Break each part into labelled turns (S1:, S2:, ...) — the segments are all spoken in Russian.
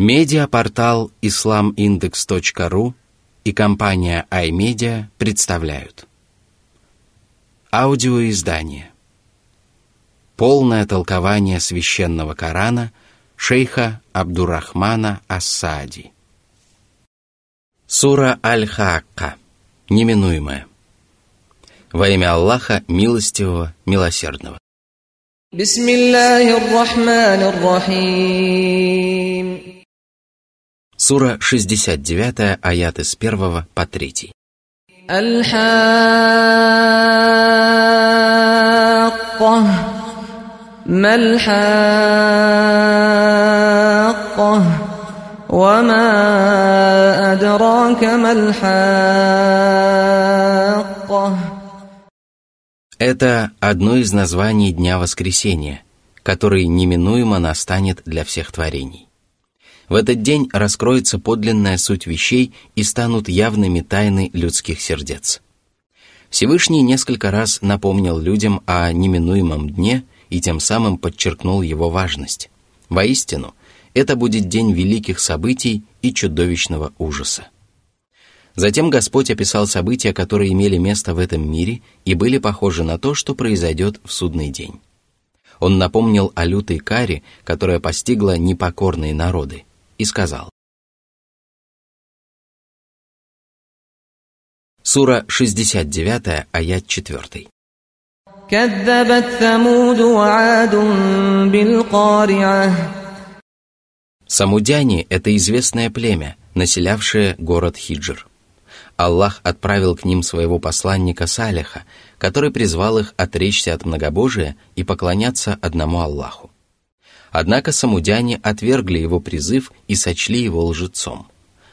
S1: Медиапортал islamindex.ru и компания iMedia представляют Аудиоиздание Полное толкование священного Корана шейха Абдурахмана Асади. Сура Аль-Хаакка Неминуемая Во имя Аллаха Милостивого, Милосердного
S2: Бисмиллахи ррахмани ррахим
S3: Сура 69, аяты с 1 по 3.
S2: Это
S1: одно из названий Дня Воскресения, который неминуемо настанет для всех творений. В этот день раскроется подлинная суть вещей и станут явными тайны людских сердец. Всевышний несколько раз напомнил людям о неминуемом дне и тем самым подчеркнул его важность. Воистину, это будет день великих событий и чудовищного ужаса. Затем Господь описал события, которые имели место в этом мире и были похожи на то, что произойдет в
S3: судный день. Он напомнил о лютой каре, которая постигла непокорные народы – и сказал. Сура 69, аят 4.
S1: Самудяне – это известное племя, населявшее город Хиджр. Аллах отправил к ним своего посланника Салиха, который призвал их отречься от многобожия и поклоняться одному Аллаху. Однако самудяне отвергли его призыв и сочли его лжецом.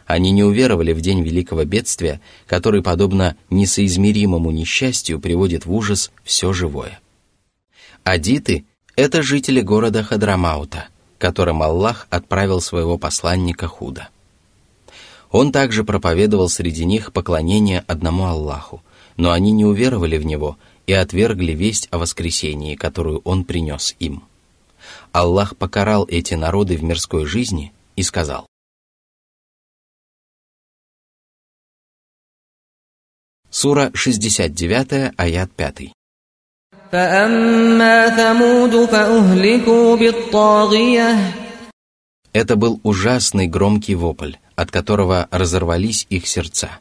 S1: Они не уверовали в день великого бедствия, который, подобно несоизмеримому несчастью, приводит в ужас все живое. Адиты – это жители города Хадрамаута, которым Аллах отправил своего посланника Худа. Он также проповедовал среди них поклонение одному Аллаху, но они не уверовали в него и отвергли весть о воскресении, которую он принес им. Аллах покарал эти народы в мирской
S4: жизни и сказал,
S3: Сура 69, аят 5.
S1: Это был ужасный громкий вопль, от которого разорвались их сердца.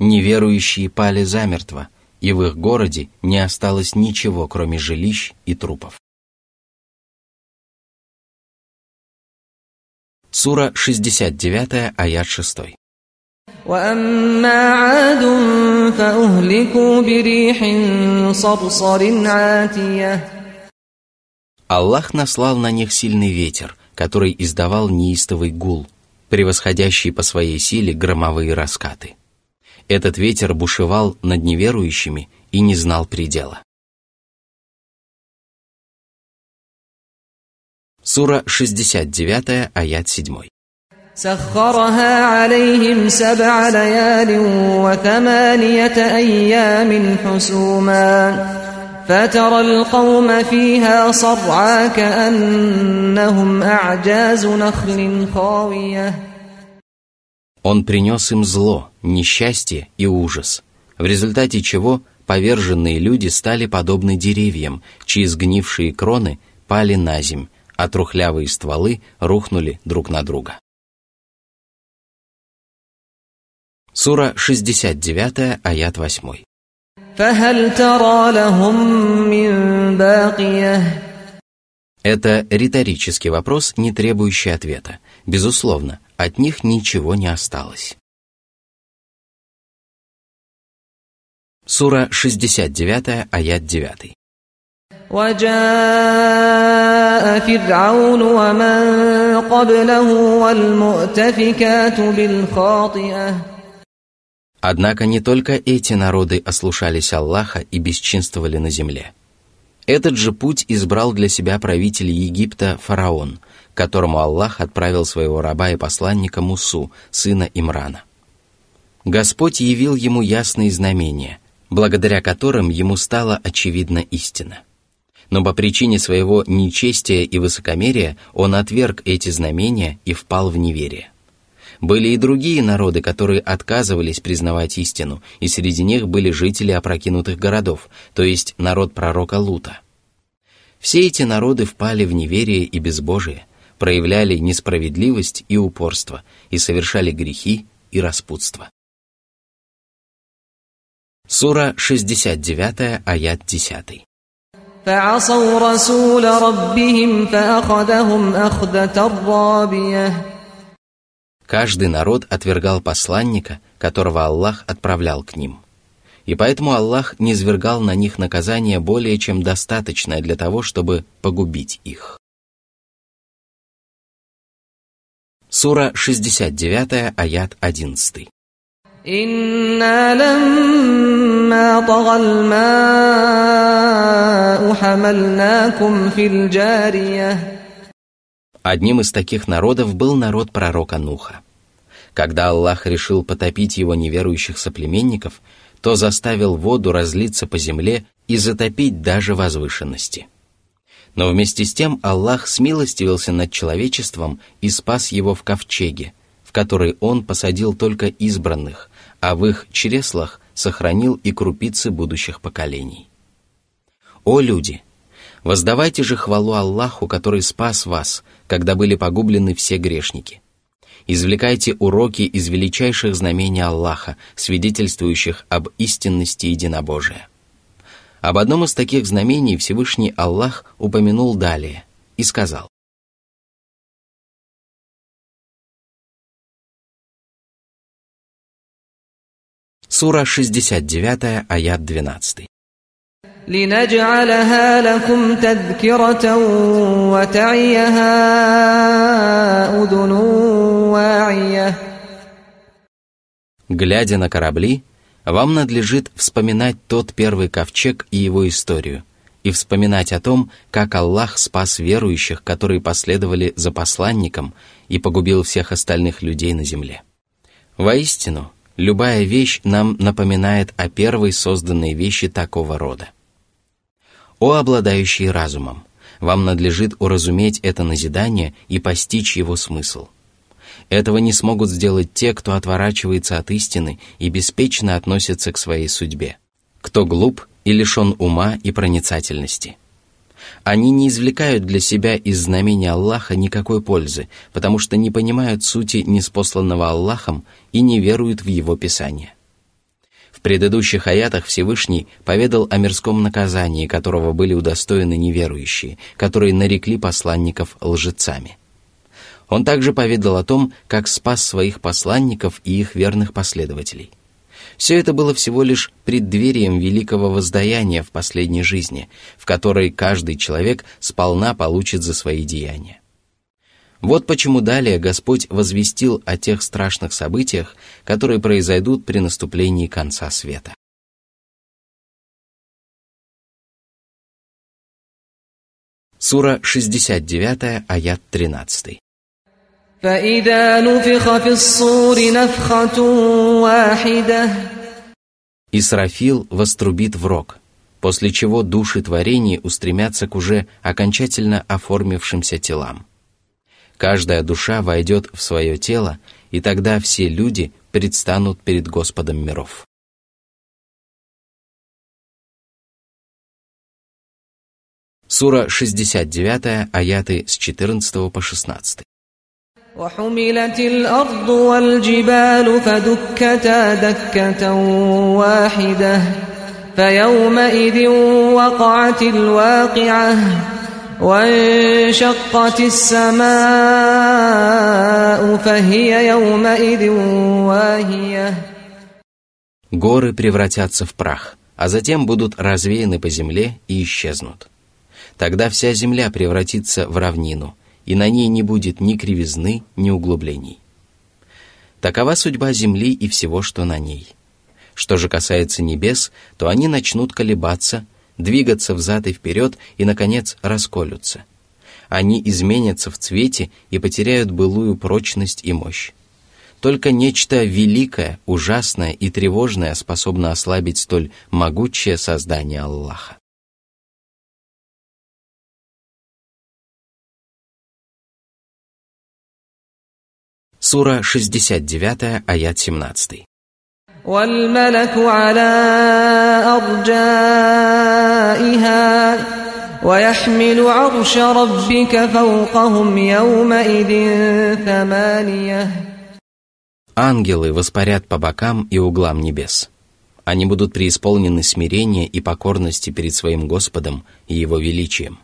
S1: Неверующие пали замертво, и в их городе не осталось ничего, кроме
S4: жилищ и трупов.
S1: Сура 69, аят 6. Аллах наслал на них сильный ветер, который издавал неистовый гул, превосходящий по своей силе громовые раскаты. Этот ветер бушевал над неверующими и не знал предела.
S4: Сура 69,
S1: аят 7.
S2: سخرها عليهم سبع ليال وثمانية أيام حسوما فترى القوم فيها صرعى كأنهم أعجاز نخل خاوية
S1: Он принес им зло, несчастье и ужас, в результате чего поверженные люди стали подобны деревьям,
S3: чьи сгнившие кроны пали на земь, а трухлявые стволы рухнули друг на друга. Сура
S1: 69, аят 8. Это риторический вопрос, не требующий ответа. Безусловно, от них ничего не осталось.
S3: Сура 69, аят 9.
S1: Однако не только эти народы ослушались Аллаха и бесчинствовали на земле. Этот же путь избрал для себя правитель Египта фараон, которому Аллах отправил своего раба и посланника Мусу, сына Имрана. Господь явил ему ясные знамения, благодаря которым ему стала очевидна истина но по причине своего нечестия и высокомерия он отверг эти знамения и впал в неверие. Были и другие народы, которые отказывались признавать истину, и среди них были жители опрокинутых городов, то есть народ пророка Лута. Все эти народы впали в неверие и безбожие, проявляли
S3: несправедливость и упорство, и совершали грехи и распутство. Сура 69, аят 10.
S2: Каждый
S1: народ отвергал посланника, которого Аллах
S3: отправлял к ним. И поэтому Аллах не извергал на них наказание более чем достаточное для того, чтобы погубить их. Сура 69, аят 11.
S2: إنا لما طغى الماء
S1: حملناكم في الجارية Одним из таких народов был народ пророка Нуха. Когда Аллах решил потопить его неверующих соплеменников, то заставил воду разлиться по земле и затопить даже возвышенности. Но вместе с тем Аллах смилостивился над человечеством и спас его в ковчеге, который он посадил только избранных, а в их чреслах сохранил и крупицы будущих поколений. О люди! Воздавайте же хвалу Аллаху, который спас вас, когда были погублены все грешники. Извлекайте уроки из величайших знамений Аллаха, свидетельствующих об истинности единобожия. Об одном из таких знамений Всевышний Аллах упомянул далее и сказал Сура 69, аят 12. Глядя на корабли, вам надлежит вспоминать тот первый ковчег и его историю, и вспоминать о том, как Аллах спас верующих, которые последовали за посланником и погубил всех остальных людей на земле. Воистину, Любая вещь нам напоминает о первой созданной вещи такого рода. О обладающий разумом! Вам надлежит уразуметь это назидание и постичь его смысл. Этого не смогут сделать те, кто отворачивается от истины и беспечно относится к своей судьбе, кто глуп и лишен ума и проницательности – они не извлекают для себя из знамения Аллаха никакой пользы, потому что не понимают сути неспосланного Аллахом и не веруют в его писание. В предыдущих аятах Всевышний поведал о мирском наказании, которого были удостоены неверующие, которые нарекли посланников лжецами. Он также поведал о том, как спас своих посланников и их верных последователей. Все это было всего лишь преддверием великого воздаяния в последней жизни, в которой каждый человек сполна получит за свои деяния. Вот почему
S3: далее Господь возвестил о тех страшных событиях, которые произойдут при наступлении конца света.
S1: Сура 69, аят 13. Исрафил вострубит в рог, после чего души творений устремятся к уже окончательно оформившимся телам. Каждая душа войдет в свое тело, и тогда все люди предстанут перед Господом миров. Сура 69, аяты с 14 по 16.
S2: وحملت الأرض والجبال فدكتا دكة واحدة فيومئذ وقعت الواقعة وانشقت السماء فهي يومئذ واهية
S1: Горы превратятся в прах, а затем будут развеяны по земле и исчезнут. Тогда вся земля превратится в равнину – и на ней не будет ни кривизны, ни углублений. Такова судьба земли и всего, что на ней. Что же касается небес, то они начнут колебаться, двигаться взад и вперед и, наконец, расколются. Они изменятся в цвете и потеряют былую прочность и мощь. Только нечто великое, ужасное и тревожное способно ослабить столь могучее создание Аллаха. Сура 69, аят 17.
S2: والملك على أرجائها ويحمل عرش ربك فوقهم يومئذ ثمانية
S1: Ангелы воспарят по бокам и углам небес. Они будут преисполнены смирения и покорности перед своим Господом и Его величием.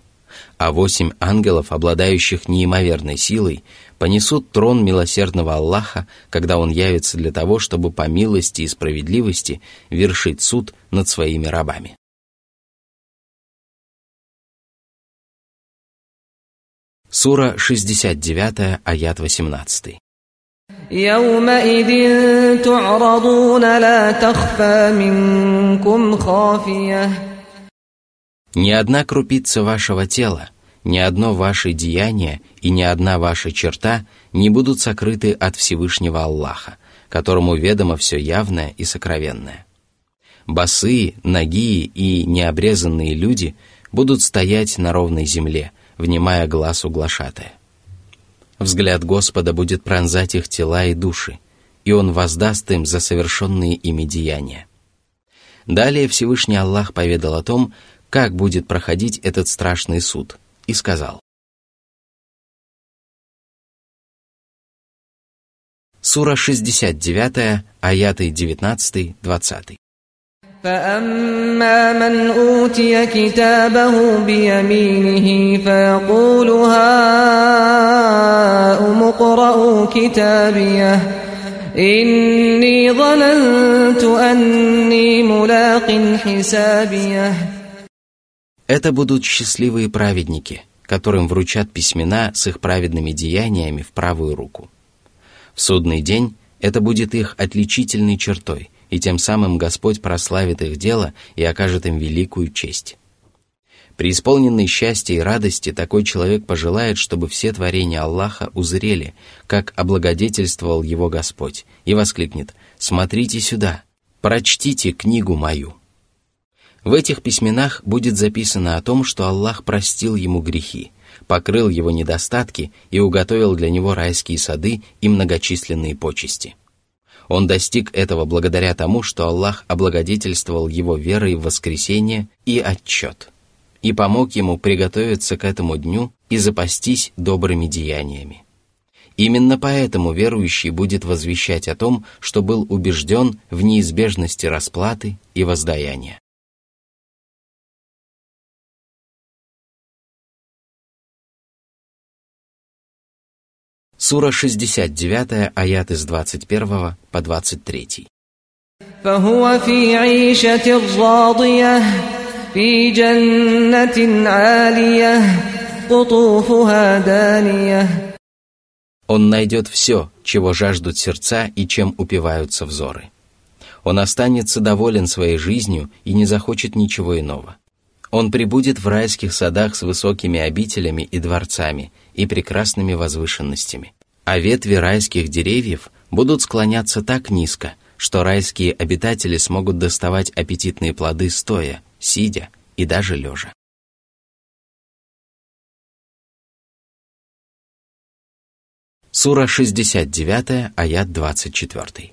S1: А восемь ангелов, обладающих неимоверной силой, понесут трон милосердного Аллаха, когда он явится для того, чтобы по милости и справедливости вершить суд над своими рабами.
S3: Сура 69, аят 18.
S2: يومئذ تعرضون لا تخفى منكم خافيه
S1: ни одна крупица вашего тела ни одно ваше деяние и ни одна ваша черта не будут сокрыты от Всевышнего Аллаха, которому ведомо все явное и сокровенное. Басы, ноги и необрезанные люди будут стоять на ровной земле, внимая глаз углашатая. Взгляд Господа будет пронзать их тела и души, и Он воздаст им за совершенные ими
S3: деяния. Далее Всевышний Аллах поведал о том, как будет проходить этот страшный суд – и сказал. Сура 69, аяты 19-20.
S2: فأما من أوتي كتابه بيمينه فيقول هاؤم اقرءوا كتابيه إني ظننت أني ملاق
S1: это будут счастливые праведники, которым вручат письмена с их праведными деяниями в правую руку. В судный день это будет их отличительной чертой, и тем самым Господь прославит их дело и окажет им великую честь. При исполненной счастье и радости такой человек пожелает, чтобы все творения Аллаха узрели, как облагодетельствовал его Господь, и воскликнет «Смотрите сюда! Прочтите книгу мою!» В этих письменах будет записано о том, что Аллах простил ему грехи, покрыл его недостатки и уготовил для него райские сады и многочисленные почести. Он достиг этого благодаря тому, что Аллах облагодетельствовал его верой в воскресение и отчет, и помог ему приготовиться к этому дню и запастись добрыми деяниями.
S3: Именно поэтому верующий будет возвещать о том, что был убежден в неизбежности расплаты и воздаяния.
S4: Сура
S1: 69, аят из 21 по 23.
S2: فهو في عيشة
S3: Он
S1: найдет все, чего жаждут сердца и чем упиваются взоры. Он останется доволен своей жизнью и не захочет ничего иного. Он прибудет в райских садах с высокими обителями и дворцами – и прекрасными возвышенностями. А ветви райских деревьев будут склоняться так низко, что райские обитатели смогут доставать аппетитные плоды стоя, сидя и даже лежа. Сура 69, аят 24.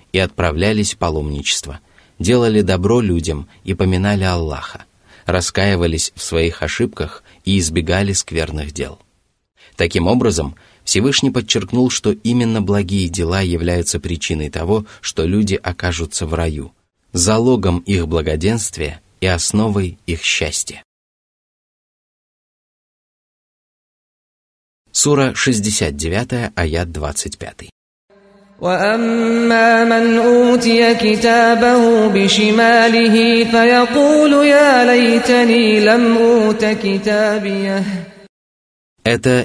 S1: и отправлялись в паломничество, делали добро людям и поминали Аллаха, раскаивались в своих ошибках и избегали скверных дел. Таким образом, Всевышний подчеркнул, что именно благие дела являются причиной того, что люди окажутся в раю, залогом их благоденствия и основой их счастья.
S3: Сура 69, аят 25.
S2: Это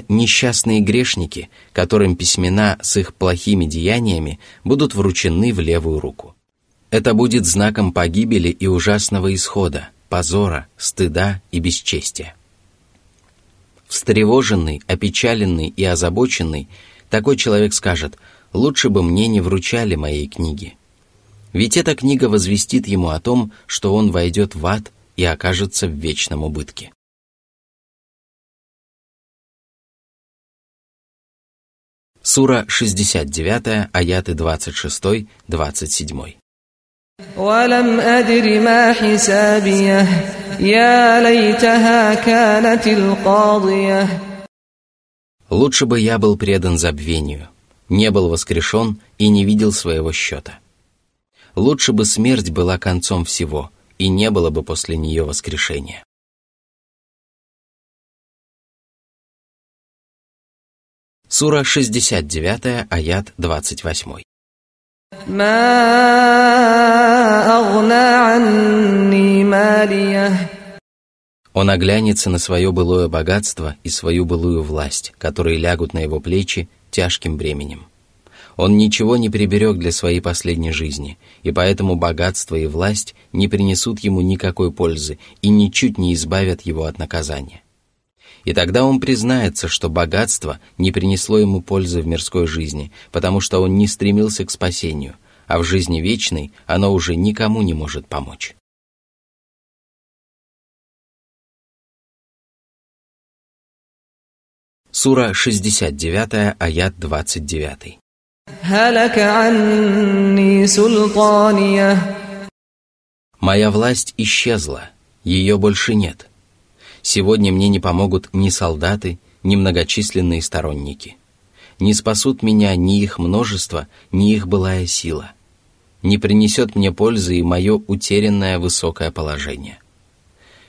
S1: несчастные грешники, которым письмена с их плохими деяниями будут вручены в левую руку. Это будет знаком погибели и ужасного исхода, позора, стыда и бесчестия. Встревоженный, опечаленный и озабоченный, такой человек скажет – лучше бы мне не вручали моей книги. Ведь эта книга возвестит ему о том, что он войдет в ад и окажется в вечном убытке.
S4: Сура 69,
S1: аяты 26-27. Лучше бы я был предан забвению не был воскрешен
S3: и не видел своего счета. Лучше бы смерть была концом всего, и не было бы после нее воскрешения. Сура 69, аят 28.
S1: Он оглянется на свое былое богатство и свою былую власть, которые лягут на его плечи тяжким бременем. Он ничего не приберег для своей последней жизни, и поэтому богатство и власть не принесут ему никакой пользы и ничуть не избавят его от наказания. И тогда он признается, что богатство не принесло ему пользы в мирской жизни, потому что он не стремился к спасению, а в жизни вечной оно уже никому не может помочь.
S3: Сура 69, аят 29. Моя
S1: власть исчезла, ее больше нет. Сегодня мне не помогут ни солдаты, ни многочисленные сторонники. Не спасут меня ни их множество, ни их былая сила. Не принесет мне пользы и мое утерянное высокое положение.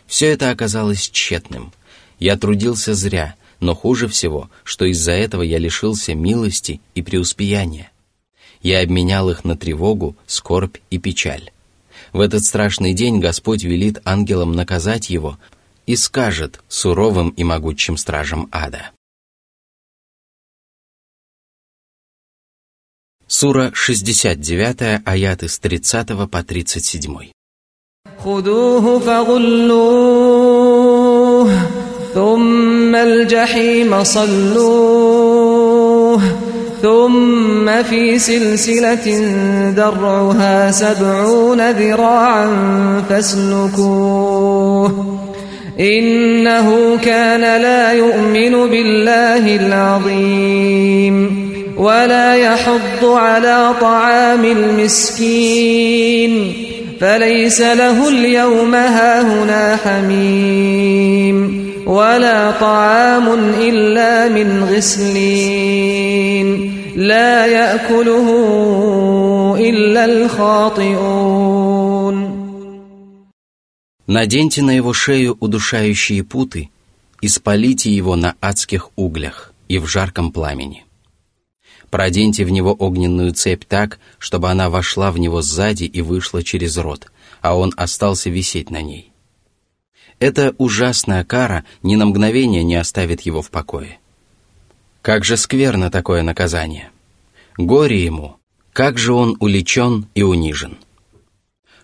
S1: Все это оказалось тщетным. Я трудился зря — но хуже всего, что из-за этого я лишился милости и преуспеяния. Я обменял их на тревогу, скорбь и печаль. В этот страшный день Господь велит ангелам наказать его и скажет суровым и могучим
S4: стражам ада.
S1: Сура 69, аяты с 30 по 37.
S2: خذوه ثم الجحيم صلوه ثم في سلسلة درعها سبعون ذراعا فاسلكوه إنه كان لا يؤمن بالله العظيم ولا يحض على طعام المسكين فليس له اليوم هاهنا حميم ولا طعام إلا من غسلين لا يأكله إلا الخاطئون
S1: Наденьте на его шею удушающие путы и спалите его на адских углях и в жарком пламени. Проденьте в него огненную цепь так, чтобы она вошла в него сзади и вышла через рот, а он остался висеть на ней. Эта ужасная кара ни на мгновение не оставит его в покое. Как же скверно такое наказание! Горе ему! Как же он уличен и унижен!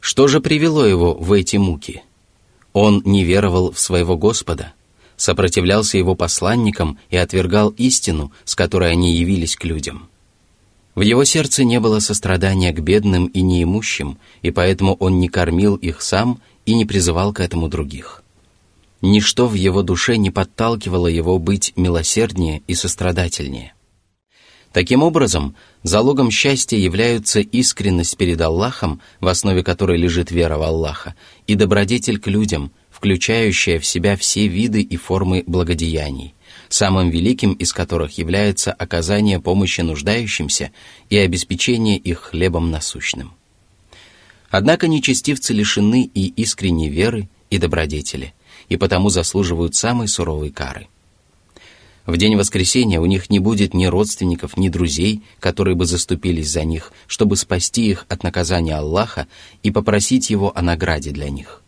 S1: Что же привело его в эти муки? Он не веровал в своего Господа, сопротивлялся его посланникам и отвергал истину, с которой они явились к людям. В его сердце не было сострадания к бедным и неимущим, и поэтому он не кормил их сам и не призывал к этому других. Ничто в его душе не подталкивало его быть милосерднее и сострадательнее. Таким образом, залогом счастья являются искренность перед Аллахом, в основе которой лежит вера в Аллаха, и добродетель к людям, включающая в себя все виды и формы благодеяний, самым великим из которых является оказание помощи нуждающимся и обеспечение их хлебом насущным. Однако нечестивцы лишены и искренней веры, и добродетели – и потому заслуживают самой суровой кары. В день воскресения у них не будет ни родственников, ни друзей, которые бы заступились за них, чтобы спасти их от наказания Аллаха и попросить Его о награде для них.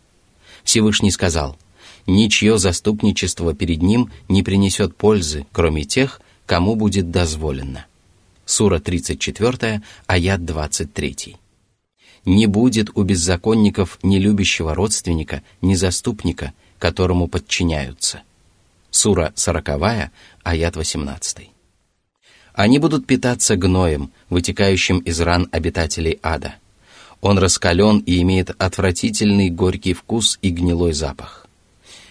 S1: Всевышний сказал, «Ничье заступничество перед Ним не принесет пользы, кроме тех, кому будет дозволено». Сура 34, аят 23. «Не будет у беззаконников ни любящего родственника, ни заступника – которому подчиняются. Сура 40, аят 18. Они будут питаться гноем, вытекающим из ран обитателей ада. Он раскален и имеет отвратительный горький вкус и гнилой запах.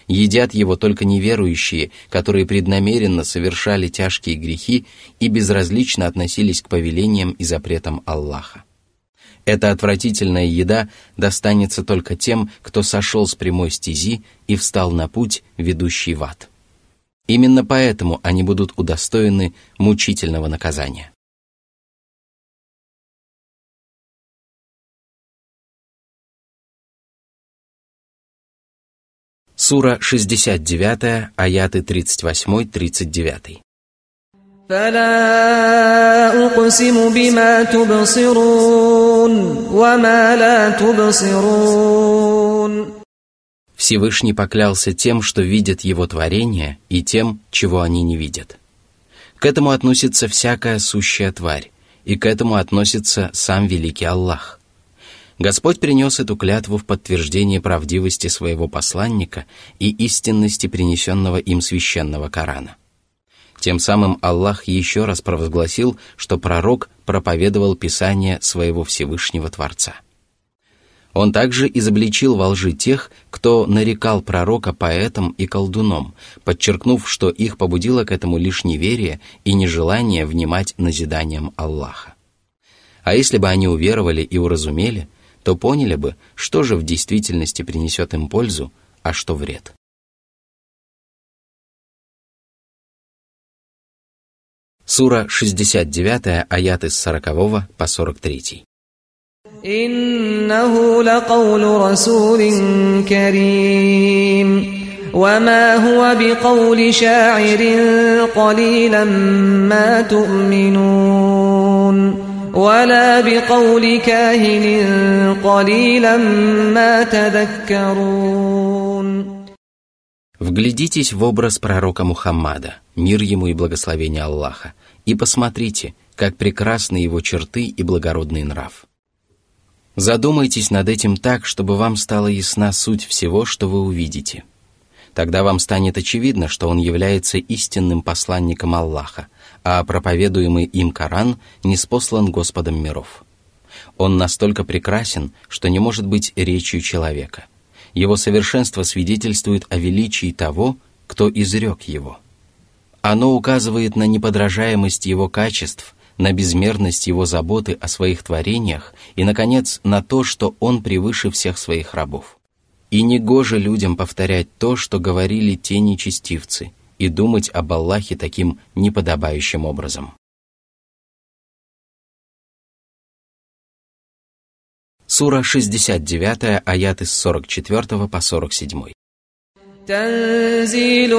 S1: Едят его только неверующие, которые преднамеренно совершали тяжкие грехи и безразлично относились к повелениям и запретам Аллаха. Эта отвратительная еда достанется только тем, кто сошел с прямой стези и встал на путь, ведущий в ад. Именно поэтому они будут удостоены мучительного наказания.
S3: Сура 69, аяты 38-39.
S2: فلا أقسم
S1: Всевышний поклялся тем, что видят его творение, и тем, чего они не видят. К этому относится всякая сущая тварь, и к этому относится сам великий Аллах. Господь принес эту клятву в подтверждение правдивости своего посланника и истинности принесенного им священного Корана – тем самым Аллах еще раз провозгласил, что пророк проповедовал Писание своего Всевышнего Творца. Он также изобличил во лжи тех, кто нарекал пророка поэтом и колдуном, подчеркнув, что их побудило к этому лишь неверие и нежелание внимать назиданиям Аллаха.
S3: А если бы они уверовали и уразумели, то поняли бы, что же в действительности принесет им пользу, а что вред. Сура 69, аят из 40 по 43.
S2: إنه لقول رسول كريم وما هو بقول شاعر قليلا ما تؤمنون ولا بقول كاهن قليلا ما تذكرون
S1: Вглядитесь в образ пророка Мухаммада, мир ему и благословение Аллаха, и посмотрите, как прекрасны его черты и благородный нрав. Задумайтесь над этим так, чтобы вам стала ясна суть всего, что вы увидите. Тогда вам станет очевидно, что он является истинным посланником Аллаха, а проповедуемый им Коран не спослан Господом миров. Он настолько прекрасен, что не может быть речью человека – его совершенство свидетельствует о величии того, кто изрек его. Оно указывает на неподражаемость его качеств, на безмерность его заботы о своих творениях и, наконец, на то, что он превыше всех своих рабов. И негоже людям повторять то, что говорили те нечестивцы, и думать об Аллахе таким неподобающим образом.
S3: Сура 69, аят из 44 по 47.
S2: تنزيل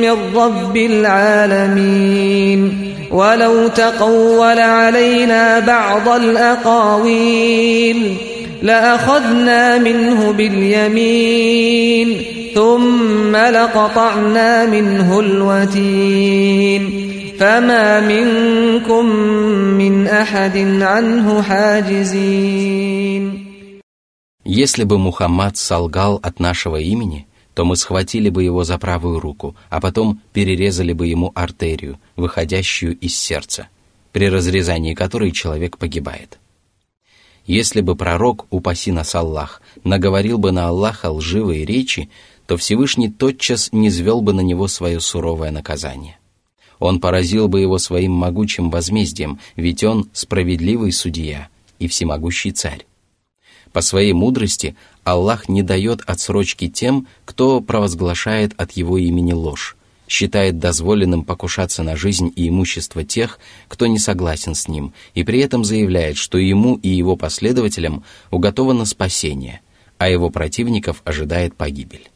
S2: من رب العالمين ولو تقول علينا بعض الأقاويل لأخذنا منه باليمين ثم لقطعنا منه الوتين
S1: Если бы Мухаммад солгал от нашего имени, то мы схватили бы его за правую руку, а потом перерезали бы ему артерию, выходящую из сердца, при разрезании которой человек погибает. Если бы пророк, упаси нас Аллах, наговорил бы на Аллаха лживые речи, то Всевышний тотчас не звел бы на него свое суровое наказание. Он поразил бы его своим могучим возмездием, ведь он справедливый судья и всемогущий царь. По своей мудрости Аллах не дает отсрочки тем, кто провозглашает от его имени ложь, считает дозволенным покушаться на жизнь и имущество тех, кто не согласен с ним, и при этом заявляет, что ему и его последователям уготовано спасение, а его противников ожидает погибель.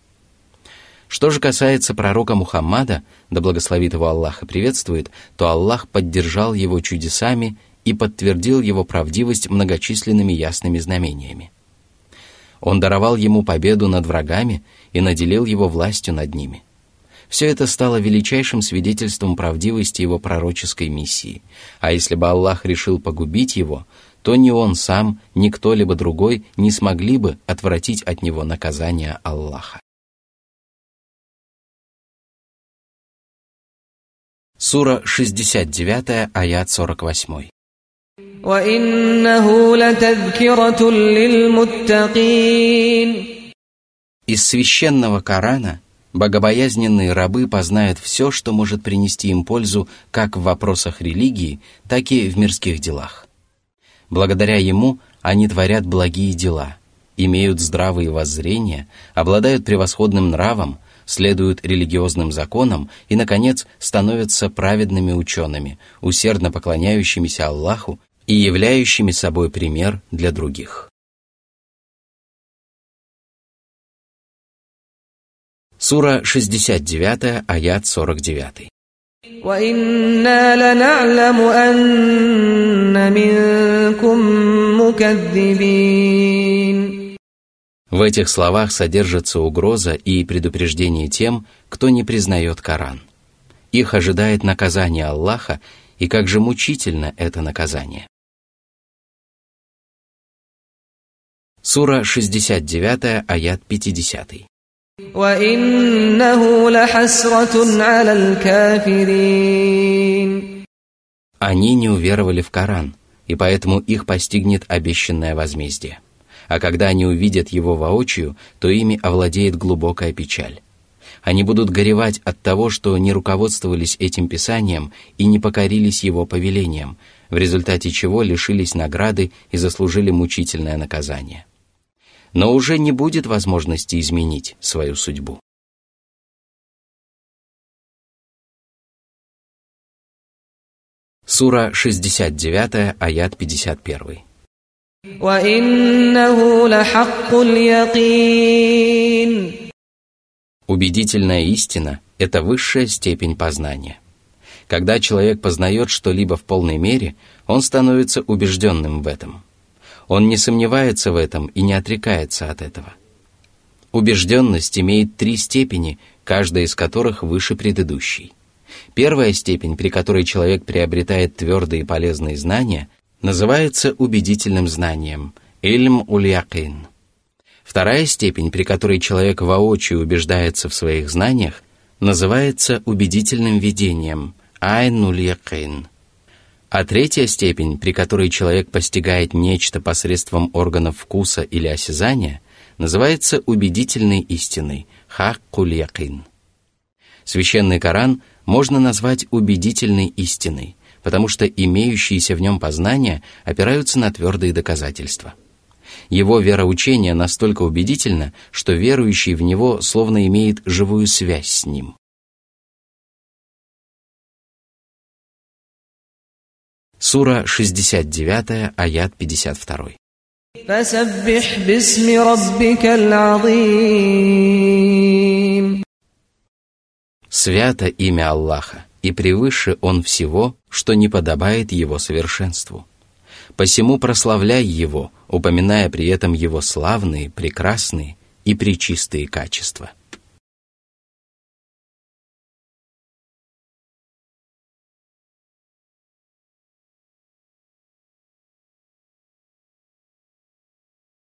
S1: Что же касается пророка Мухаммада, да благословит его Аллах и приветствует, то Аллах поддержал его чудесами и подтвердил его правдивость многочисленными ясными знамениями. Он даровал ему победу над врагами и наделил его властью над ними. Все это стало величайшим свидетельством правдивости его пророческой миссии, а если бы Аллах решил погубить
S3: его, то ни он сам, ни кто-либо другой не смогли бы отвратить от него наказание Аллаха.
S1: Сура 69, аят 48. Из священного Корана богобоязненные рабы познают все, что может принести им пользу как в вопросах религии, так и в мирских делах. Благодаря ему они творят благие дела, имеют здравые воззрения, обладают превосходным нравом – следуют религиозным законам и, наконец,
S3: становятся праведными учеными, усердно поклоняющимися Аллаху и являющими собой пример для других. Сура 69, аят 49.
S2: وإنا لنعلم أن منكم مكذبين
S3: в этих словах
S1: содержится угроза и предупреждение тем, кто не признает Коран.
S3: Их ожидает наказание Аллаха, и как же мучительно это наказание. Сура 69, аят 50.
S1: Они не уверовали в Коран, и поэтому их постигнет обещанное возмездие а когда они увидят его воочию, то ими овладеет глубокая печаль. Они будут горевать от того, что не руководствовались этим писанием и не покорились его повелением, в результате чего лишились
S3: награды и заслужили мучительное наказание. Но уже не будет возможности изменить свою судьбу. Сура 69, аят 51.
S1: Убедительная истина – это высшая степень познания. Когда человек познает что-либо в полной мере, он становится убежденным в этом. Он не сомневается в этом и не отрекается от этого. Убежденность имеет три степени, каждая из которых выше предыдущей. Первая степень, при которой человек приобретает твердые и полезные знания – называется убедительным знанием – «Ильм Вторая степень, при которой человек воочию убеждается в своих знаниях, называется убедительным видением – «Айн А третья степень, при которой человек постигает нечто посредством органов вкуса или осязания, называется убедительной истиной – Священный Коран можно назвать убедительной истиной – потому что имеющиеся в нем познания опираются на твердые доказательства. Его вероучение настолько убедительно, что верующий в него словно имеет живую связь с ним.
S4: Сура 69,
S1: аят 52.
S2: فسبح
S1: Свято имя Аллаха, и превыше он всего, что не подобает его совершенству.
S3: Посему прославляй его, упоминая при этом его славные, прекрасные и пречистые качества.